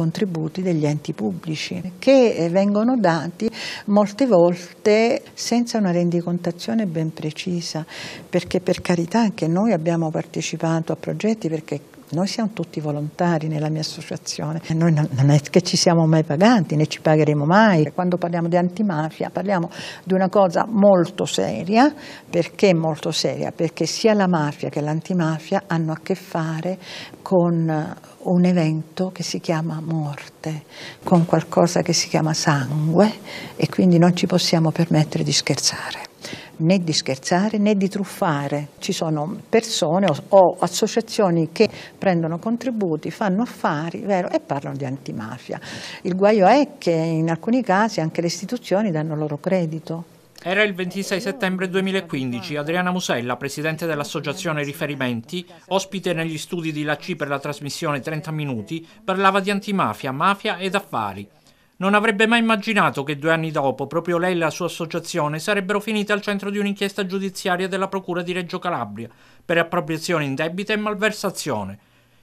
contributi degli enti pubblici che eh, vengono dati molte volte senza una rendicontazione ben precisa perché per carità anche noi abbiamo partecipato a progetti perché noi siamo tutti volontari nella mia associazione, noi non è che ci siamo mai paganti né ci pagheremo mai. Quando parliamo di antimafia parliamo di una cosa molto seria, perché molto seria? Perché sia la mafia che l'antimafia hanno a che fare con un evento che si chiama morte, con qualcosa che si chiama sangue e quindi non ci possiamo permettere di scherzare né di scherzare né di truffare. Ci sono persone o, o associazioni che prendono contributi, fanno affari vero, e parlano di antimafia. Il guaio è che in alcuni casi anche le istituzioni danno loro credito. Era il 26 settembre 2015, Adriana Musella, presidente dell'associazione Riferimenti, ospite negli studi di LACI per la trasmissione 30 minuti, parlava di antimafia, mafia ed affari. Non avrebbe mai immaginato che due anni dopo proprio lei e la sua associazione sarebbero finite al centro di un'inchiesta giudiziaria della Procura di Reggio Calabria per appropriazione indebita e malversazione.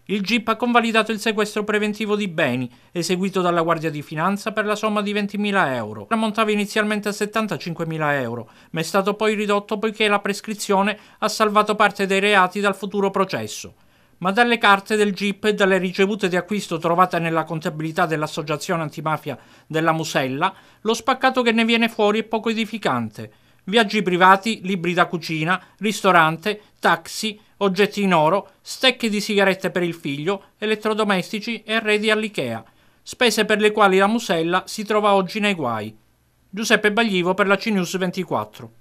Il GIP ha convalidato il sequestro preventivo di beni, eseguito dalla Guardia di Finanza per la somma di 20.000 euro. Ammontava inizialmente a 75.000 euro, ma è stato poi ridotto poiché la prescrizione ha salvato parte dei reati dal futuro processo ma dalle carte del GIP e dalle ricevute di acquisto trovate nella contabilità dell'Associazione Antimafia della Musella, lo spaccato che ne viene fuori è poco edificante. Viaggi privati, libri da cucina, ristorante, taxi, oggetti in oro, stecche di sigarette per il figlio, elettrodomestici e arredi all'Ikea, spese per le quali la Musella si trova oggi nei guai. Giuseppe Baglivo per la CNews 24.